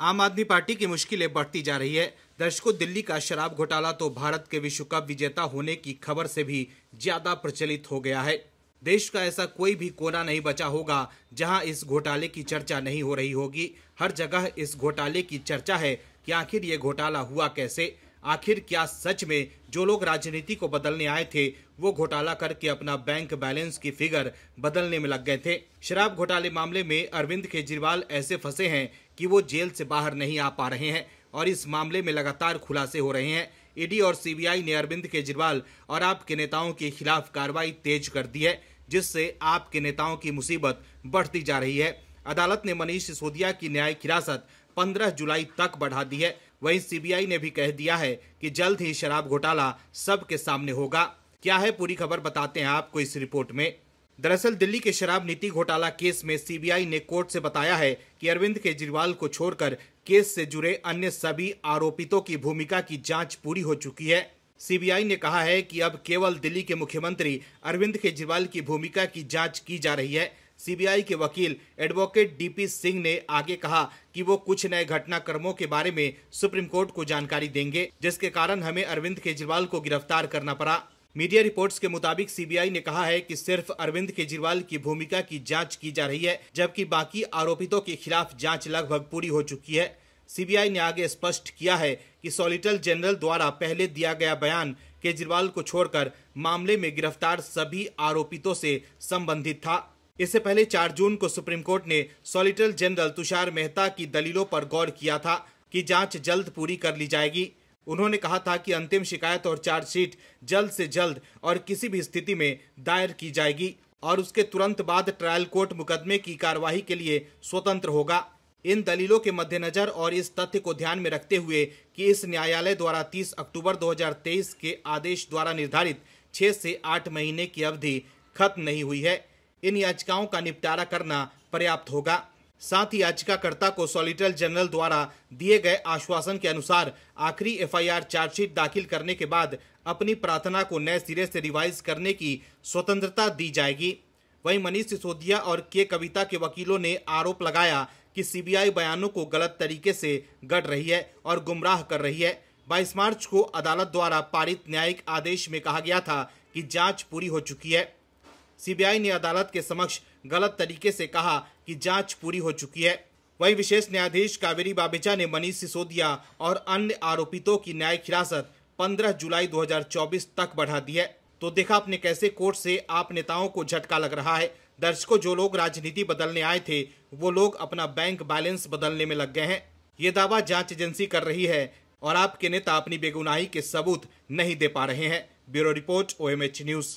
आम आदमी पार्टी की मुश्किलें बढ़ती जा रही है दर्शकों दिल्ली का शराब घोटाला तो भारत के विश्व कप विजेता होने की खबर से भी ज्यादा प्रचलित हो गया है देश का ऐसा कोई भी कोना नहीं बचा होगा जहां इस घोटाले की चर्चा नहीं हो रही होगी हर जगह इस घोटाले की चर्चा है कि आखिर ये घोटाला हुआ कैसे आखिर क्या सच में जो लोग राजनीति को बदलने आए थे वो घोटाला करके अपना बैंक बैलेंस की फिगर बदलने में लग गए थे शराब घोटाले मामले में अरविंद केजरीवाल ऐसे फंसे हैं कि वो जेल से बाहर नहीं आ पा रहे हैं और इस मामले में लगातार खुलासे हो रहे हैं ईडी और सीबीआई ने अरविंद केजरीवाल और आपके नेताओं के खिलाफ कार्रवाई तेज कर दी है जिससे आपके नेताओं की मुसीबत बढ़ती जा रही है अदालत ने मनीष सिसोदिया की न्यायिक हिरासत 15 जुलाई तक बढ़ा दी है वहीं सीबीआई ने भी कह दिया है कि जल्द ही शराब घोटाला सबके सामने होगा क्या है पूरी खबर बताते हैं आपको इस रिपोर्ट में दरअसल दिल्ली के शराब नीति घोटाला केस में सीबीआई ने कोर्ट से बताया है कि अरविंद केजरीवाल को छोड़कर केस से जुड़े अन्य सभी आरोपितों की भूमिका की जांच पूरी हो चुकी है सीबीआई ने कहा है कि अब केवल दिल्ली के मुख्यमंत्री अरविंद केजरीवाल की भूमिका की जांच की जा रही है सीबीआई के वकील एडवोकेट डीपी सिंह ने आगे कहा कि वो कुछ नए घटनाक्रमों के बारे में सुप्रीम कोर्ट को जानकारी देंगे जिसके कारण हमें अरविंद केजरीवाल को गिरफ्तार करना पड़ा मीडिया रिपोर्ट्स के मुताबिक सीबीआई ने कहा है कि सिर्फ अरविंद केजरीवाल की भूमिका की जांच की जा रही है जबकि बाकी आरोपितों के खिलाफ जांच लगभग पूरी हो चुकी है सीबीआई ने आगे स्पष्ट किया है कि सॉलिटर जनरल द्वारा पहले दिया गया बयान केजरीवाल को छोड़कर मामले में गिरफ्तार सभी आरोपितों से संबंधित था इससे पहले 4 जून को सुप्रीम कोर्ट ने सॉलिटर जनरल तुषार मेहता की दलीलों पर गौर किया था कि जांच जल्द पूरी कर ली जाएगी उन्होंने कहा था कि अंतिम शिकायत और चार्जशीट जल्द से जल्द और किसी भी स्थिति में दायर की जाएगी और उसके तुरंत बाद ट्रायल कोर्ट मुकदमे की कार्यवाही के लिए स्वतंत्र होगा इन दलीलों के मद्देनजर और इस तथ्य को ध्यान में रखते हुए कि इस न्यायालय द्वारा 30 अक्टूबर 2023 के आदेश द्वारा निर्धारित 6 से 8 महीने की अवधि खत्म नहीं हुई है इन याचिकाओं का निपटारा करना पर्याप्त होगा साथ ही याचिकाकर्ता को सॉलिटर जनरल द्वारा दिए गए आश्वासन के अनुसार आखिरी एफआईआर चार्जशीट दाखिल करने के बाद अपनी प्रार्थना को नए सिरे से रिवाइज करने की स्वतंत्रता दी जाएगी वहीं मनीष सिसोदिया और के कविता के वकीलों ने आरोप लगाया कि सीबीआई बयानों को गलत तरीके से गढ़ रही है और गुमराह कर रही है बाईस मार्च को अदालत द्वारा पारित न्यायिक आदेश में कहा गया था कि जांच पूरी हो चुकी है सीबीआई ने अदालत के समक्ष गलत तरीके से कहा कि जांच पूरी हो चुकी है वहीं विशेष न्यायाधीश कावेरी बाबीचा ने मनीष सिसोदिया और अन्य आरोपितों की न्यायिक हिरासत 15 जुलाई 2024 तक बढ़ा दी है तो देखा आपने कैसे कोर्ट से आप नेताओं को झटका लग रहा है दर्शकों जो लोग राजनीति बदलने आए थे वो लोग अपना बैंक बैलेंस बदलने में लग गए हैं ये दावा जांच एजेंसी कर रही है और आपके नेता अपनी बेगुनाही के सबूत नहीं दे पा रहे हैं ब्यूरो रिपोर्ट ओ न्यूज़